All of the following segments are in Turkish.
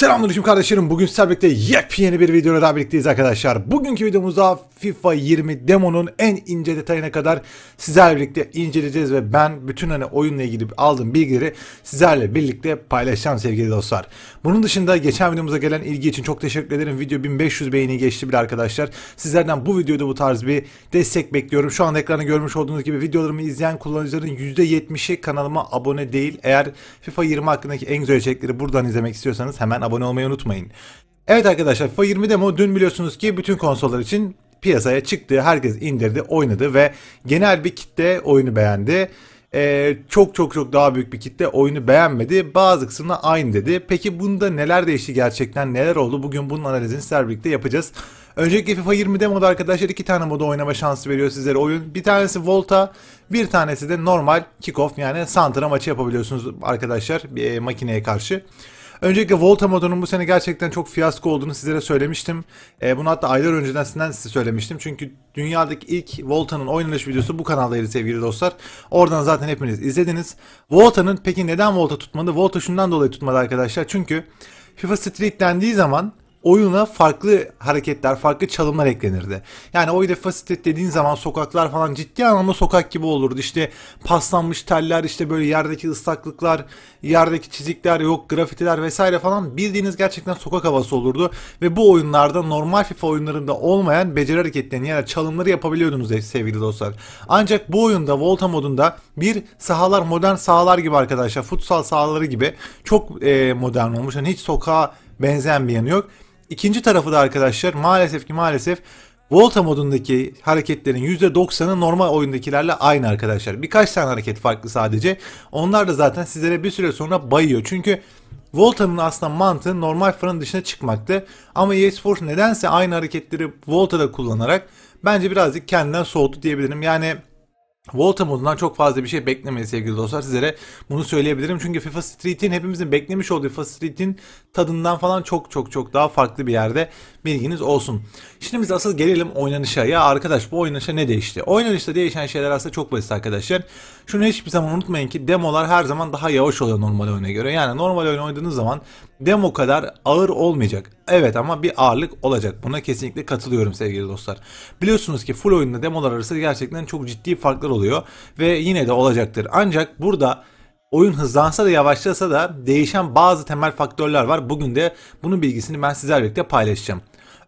Selamünaleyküm kardeşlerim. Bugün sizlerle birlikte yepyeni bir videoda daha birlikteyiz arkadaşlar. Bugünkü videomuzda FIFA 20 demonun en ince detayına kadar sizlerle birlikte inceleyeceğiz ve ben bütün hani oyunla ilgili aldığım bilgileri sizlerle birlikte paylaşacağım sevgili dostlar. Bunun dışında geçen videomuza gelen ilgi için çok teşekkür ederim. Video 1500 beğeni geçti bile arkadaşlar. Sizlerden bu videoda bu tarz bir destek bekliyorum. Şu anda ekranda görmüş olduğunuz gibi videolarımı izleyen kullanıcıların %70'i kanalıma abone değil. Eğer FIFA 20 hakkındaki en güzel içerikleri buradan izlemek istiyorsanız hemen abone olmayı unutmayın. Evet arkadaşlar FIFA 20 demo dün biliyorsunuz ki bütün konsollar için piyasaya çıktı. Herkes indirdi, oynadı ve genel bir kitle oyunu beğendi. Ee, çok çok çok daha büyük bir kitle oyunu beğenmedi. Bazı kısımda aynı dedi. Peki bunda neler değişti gerçekten? Neler oldu? Bugün bunun analizini sizlerle birlikte yapacağız. Öncelikle FIFA 20 demoda arkadaşlar iki tane moda oynama şansı veriyor sizlere oyun. Bir tanesi Volta, bir tanesi de normal kickoff yani santra maçı yapabiliyorsunuz arkadaşlar bir e, makineye karşı. Öncelikle Volta modunun bu sene gerçekten çok fiyasko olduğunu sizlere söylemiştim. E, bunu hatta aylar önceden sizden size söylemiştim. Çünkü dünyadaki ilk Volta'nın oynanış videosu bu kanaldaydı sevgili dostlar. Oradan zaten hepiniz izlediniz. Volta'nın peki neden Volta tutmadı? Volta şundan dolayı tutmadı arkadaşlar. Çünkü FIFA Street dendiği zaman oyuna farklı hareketler, farklı çalımlar eklenirdi. Yani o defasit dediğin zaman sokaklar falan ciddi anlamda sokak gibi olurdu. İşte paslanmış teller, işte böyle yerdeki ıslaklıklar, yerdeki çizikler, yok grafitiler vesaire falan bildiğiniz gerçekten sokak havası olurdu. Ve bu oyunlarda normal FIFA oyunlarında olmayan beceri hareketlerini yani çalımları yapabiliyordunuz sevgili dostlar. Ancak bu oyunda Volta modunda bir sahalar modern sahalar gibi arkadaşlar futsal sahaları gibi çok e, modern olmuş. Yani hiç sokağa benzeyen bir yanı yok. İkinci tarafı da arkadaşlar maalesef ki maalesef Volta modundaki hareketlerin %90'ı normal oyundakilerle aynı arkadaşlar. Birkaç tane hareket farklı sadece. Onlar da zaten sizlere bir süre sonra bayıyor. Çünkü Volta'nın aslında mantığı normal fırın dışına çıkmaktı. Ama eSports nedense aynı hareketleri Volta'da kullanarak bence birazcık kendinden soğuttu diyebilirim. Yani Volta modundan çok fazla bir şey beklemeyin sevgili dostlar. Sizlere bunu söyleyebilirim. Çünkü FIFA Street'in hepimizin beklemiş olduğu FIFA Street'in tadından falan çok çok çok daha farklı bir yerde bilginiz olsun. Şimdi biz asıl gelelim oynanışa. Ya arkadaş bu oynanışa ne değişti? Oynanışta değişen şeyler aslında çok basit arkadaşlar. Şunu hiçbir zaman unutmayın ki demolar her zaman daha yavaş oluyor normal oyuna göre. Yani normal oyun oynadığınız zaman demo kadar ağır olmayacak. Evet ama bir ağırlık olacak. Buna kesinlikle katılıyorum sevgili dostlar. Biliyorsunuz ki full oyunda demolar arası gerçekten çok ciddi farklar oluyor ve yine de olacaktır. Ancak burada oyun hızlansa da yavaşlasa da değişen bazı temel faktörler var. Bugün de bunun bilgisini ben sizlerle birlikte paylaşacağım.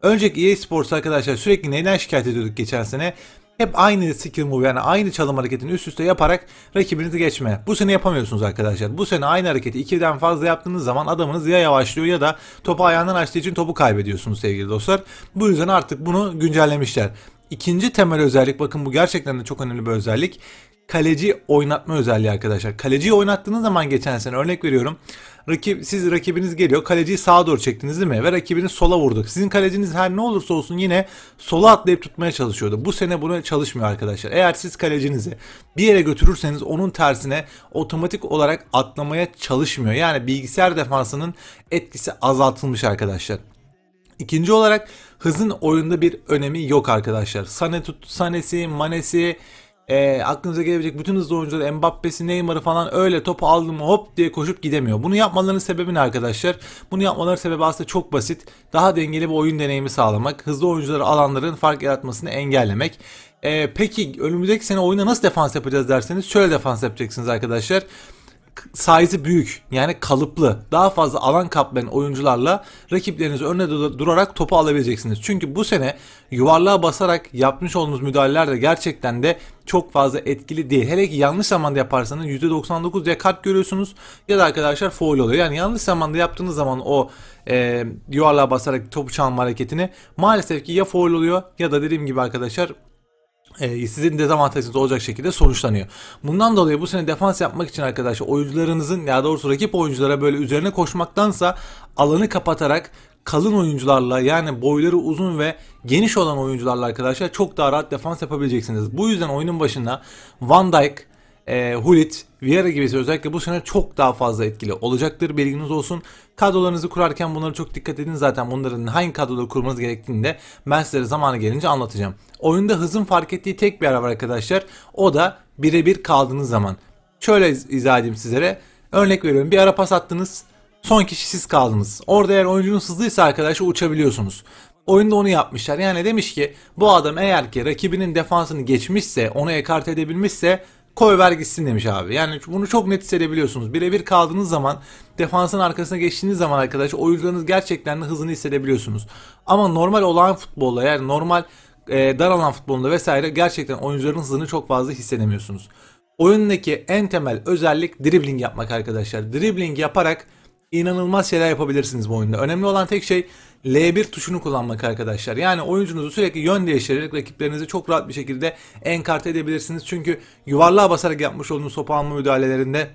Önceki EA Sports arkadaşlar sürekli neyden şikayet ediyorduk geçen sene? hep aynı skill move yani aynı çalım hareketini üst üste yaparak rakibinizi geçme. Bu sene yapamıyorsunuz arkadaşlar. Bu sene aynı hareketi ikiden fazla yaptığınız zaman adamınız ya yavaşlıyor ya da topu ayağından açtığı için topu kaybediyorsunuz sevgili dostlar. Bu yüzden artık bunu güncellemişler. İkinci temel özellik bakın bu gerçekten de çok önemli bir özellik kaleci oynatma özelliği arkadaşlar. Kaleciyi oynattığınız zaman geçen sene örnek veriyorum. Rakip, siz rakibiniz geliyor. Kaleciyi sağa doğru çektiniz değil mi? Ve rakibini sola vurduk. Sizin kaleciniz her ne olursa olsun yine sola atlayıp tutmaya çalışıyordu. Bu sene buna çalışmıyor arkadaşlar. Eğer siz kalecinizi bir yere götürürseniz onun tersine otomatik olarak atlamaya çalışmıyor. Yani bilgisayar defansının etkisi azaltılmış arkadaşlar. İkinci olarak hızın oyunda bir önemi yok arkadaşlar. Sane tut, sanesi, manesi, e, aklınıza gelebilecek bütün hızlı oyuncuları Mbappe'si, Neymar'ı falan öyle topu aldım hop diye koşup gidemiyor. Bunu yapmalarının sebebi ne arkadaşlar? Bunu yapmaların sebebi aslında çok basit. Daha dengeli bir oyun deneyimi sağlamak. Hızlı oyuncuları alanların fark yaratmasını engellemek. E, peki önümüzdeki sene oyuna nasıl defans yapacağız derseniz şöyle defans yapacaksınız arkadaşlar size'ı büyük yani kalıplı daha fazla alan kaplayan oyuncularla rakiplerinizi önüne durarak topu alabileceksiniz. Çünkü bu sene yuvarlığa basarak yapmış olduğunuz müdahaleler de gerçekten de çok fazla etkili değil. Hele ki yanlış zamanda yaparsanız %99 ya kart görüyorsunuz ya da arkadaşlar foul oluyor. Yani yanlış zamanda yaptığınız zaman o e, yuvarlığa basarak topu çalma hareketini maalesef ki ya foul oluyor ya da dediğim gibi arkadaşlar e, sizin dezavantajınız olacak şekilde sonuçlanıyor. Bundan dolayı bu sene defans yapmak için arkadaşlar oyuncularınızın ya doğrusu rakip oyunculara böyle üzerine koşmaktansa alanı kapatarak kalın oyuncularla yani boyları uzun ve geniş olan oyuncularla arkadaşlar çok daha rahat defans yapabileceksiniz. Bu yüzden oyunun başına Van Dijk, e, Hulit, Vieira gibisi özellikle bu sene çok daha fazla etkili olacaktır. Bilginiz olsun. Kadrolarınızı kurarken bunlara çok dikkat edin. Zaten bunların hangi kadroda kurmanız gerektiğini de ben sizlere zamanı gelince anlatacağım. Oyunda hızın fark ettiği tek bir yer var arkadaşlar. O da birebir kaldığınız zaman. Şöyle izah edeyim sizlere. Örnek veriyorum bir ara pas attınız. Son kişi siz kaldınız. Orada eğer oyuncunuz hızlıysa arkadaşlar uçabiliyorsunuz. Oyunda onu yapmışlar. Yani demiş ki bu adam eğer ki rakibinin defansını geçmişse, onu ekart edebilmişse koy ver gitsin demiş abi. Yani bunu çok net hissedebiliyorsunuz. Birebir kaldığınız zaman defansın arkasına geçtiğiniz zaman arkadaş oyuncularınız gerçekten de hızını hissedebiliyorsunuz. Ama normal olağan futbolda yani normal e, dar alan futbolunda vesaire gerçekten oyuncuların hızını çok fazla hissedemiyorsunuz. Oyundaki en temel özellik dribbling yapmak arkadaşlar. Dribbling yaparak inanılmaz şeyler yapabilirsiniz bu oyunda. Önemli olan tek şey L1 tuşunu kullanmak arkadaşlar. Yani oyuncunuzu sürekli yön değiştirerek rakiplerinizi çok rahat bir şekilde enkarte edebilirsiniz. Çünkü yuvarlığa basarak yapmış olduğunuz sopa alma müdahalelerinde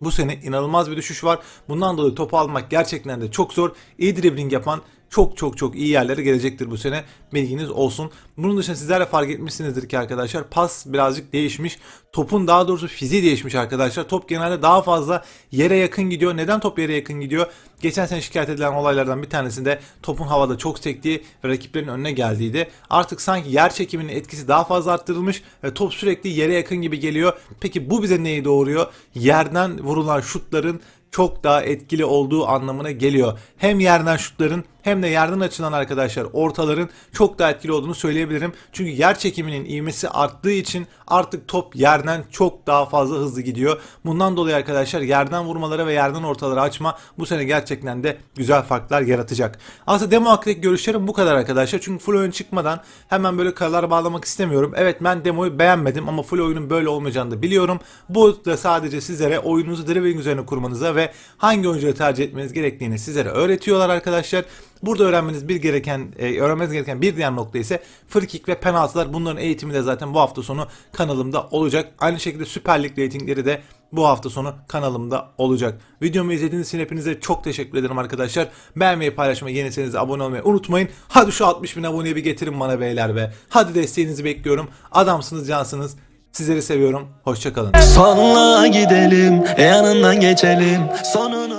bu sene inanılmaz bir düşüş var. Bundan dolayı topu almak gerçekten de çok zor. İyi dribbling yapan çok çok çok iyi yerlere gelecektir bu sene. Bilginiz olsun. Bunun dışında sizler de fark etmişsinizdir ki arkadaşlar pas birazcık değişmiş. Topun daha doğrusu fiziği değişmiş arkadaşlar. Top genelde daha fazla yere yakın gidiyor. Neden top yere yakın gidiyor? Geçen sene şikayet edilen olaylardan bir tanesinde topun havada çok sektiği ve rakiplerin önüne geldiğiydi. Artık sanki yer çekiminin etkisi daha fazla arttırılmış ve top sürekli yere yakın gibi geliyor. Peki bu bize neyi doğuruyor? Yerden vurulan şutların çok daha etkili olduğu anlamına geliyor. Hem yerden şutların hem de yerden açılan arkadaşlar ortaların çok daha etkili olduğunu söyleyebilirim. Çünkü yer çekiminin ivmesi arttığı için artık top yerden çok daha fazla hızlı gidiyor. Bundan dolayı arkadaşlar yerden vurmalara ve yerden ortalara açma bu sene gerçekten de güzel farklar yaratacak. Aslında demo hakkındaki görüşlerim bu kadar arkadaşlar. Çünkü full oyun çıkmadan hemen böyle karar bağlamak istemiyorum. Evet ben demoyu beğenmedim ama full oyunun böyle olmayacağını da biliyorum. Bu da sadece sizlere oyununuzu dribbling üzerine kurmanıza ve hangi oyuncuları tercih etmeniz gerektiğini sizlere öğretiyorlar arkadaşlar. Burada öğrenmeniz bir gereken, e, öğrenmeniz gereken bir diğer nokta ise frikik ve penaltılar. Bunların eğitimi de zaten bu hafta sonu kanalımda olacak. Aynı şekilde Süper Lig reytingleri de bu hafta sonu kanalımda olacak. Videomu izlediğiniz için hepinize çok teşekkür ederim arkadaşlar. Beğenmeyi, paylaşmayı, yeniseniz abone olmayı unutmayın. Hadi şu 60 bin aboneye bir getirin bana beyler be. Hadi desteğinizi bekliyorum. Adamsınız, cansınız. Sizleri seviyorum. Hoşçakalın. Sonla gidelim, e yanından geçelim. Sonunu